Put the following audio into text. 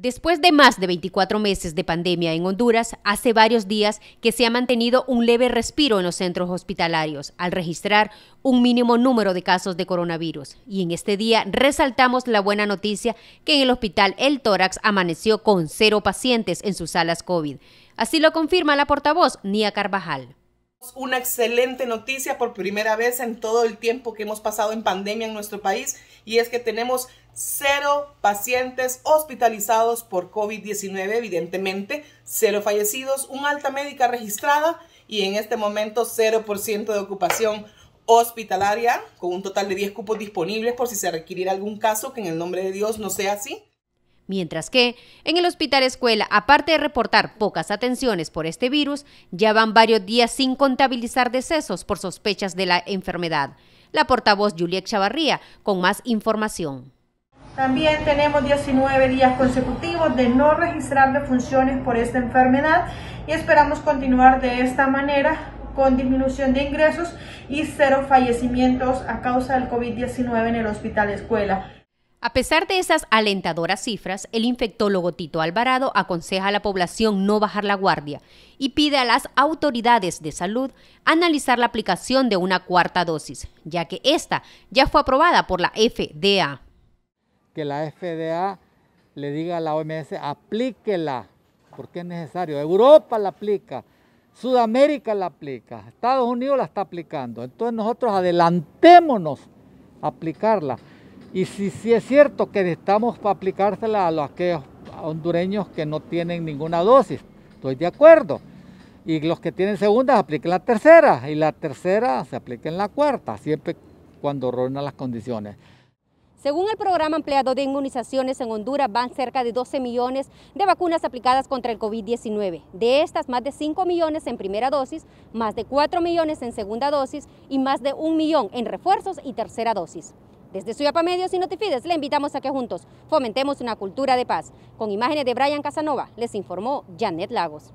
Después de más de 24 meses de pandemia en Honduras, hace varios días que se ha mantenido un leve respiro en los centros hospitalarios, al registrar un mínimo número de casos de coronavirus. Y en este día resaltamos la buena noticia que en el hospital El Tórax amaneció con cero pacientes en sus salas COVID. Así lo confirma la portavoz Nia Carvajal una excelente noticia por primera vez en todo el tiempo que hemos pasado en pandemia en nuestro país y es que tenemos cero pacientes hospitalizados por COVID-19, evidentemente, cero fallecidos, una alta médica registrada y en este momento 0% de ocupación hospitalaria con un total de 10 cupos disponibles por si se requiriera algún caso, que en el nombre de Dios no sea así. Mientras que, en el hospital escuela, aparte de reportar pocas atenciones por este virus, ya van varios días sin contabilizar decesos por sospechas de la enfermedad. La portavoz Juliet Chavarría con más información. También tenemos 19 días consecutivos de no registrar defunciones por esta enfermedad y esperamos continuar de esta manera con disminución de ingresos y cero fallecimientos a causa del COVID-19 en el hospital escuela. A pesar de esas alentadoras cifras, el infectólogo Tito Alvarado aconseja a la población no bajar la guardia y pide a las autoridades de salud analizar la aplicación de una cuarta dosis, ya que esta ya fue aprobada por la FDA. Que la FDA le diga a la OMS, aplíquela, porque es necesario. Europa la aplica, Sudamérica la aplica, Estados Unidos la está aplicando. Entonces nosotros adelantémonos a aplicarla. Y si, es cierto que necesitamos para aplicársela a los aquellos hondureños que no tienen ninguna dosis, estoy de acuerdo. Y los que tienen segunda, apliquen la tercera y la tercera se aplique en la cuarta, siempre cuando a las condiciones. Según el programa ampliado de inmunizaciones en Honduras, van cerca de 12 millones de vacunas aplicadas contra el COVID-19. De estas, más de 5 millones en primera dosis, más de 4 millones en segunda dosis y más de 1 millón en refuerzos y tercera dosis. Desde Suyapa Medios y Notifides le invitamos a que juntos fomentemos una cultura de paz. Con imágenes de Brian Casanova, les informó Janet Lagos.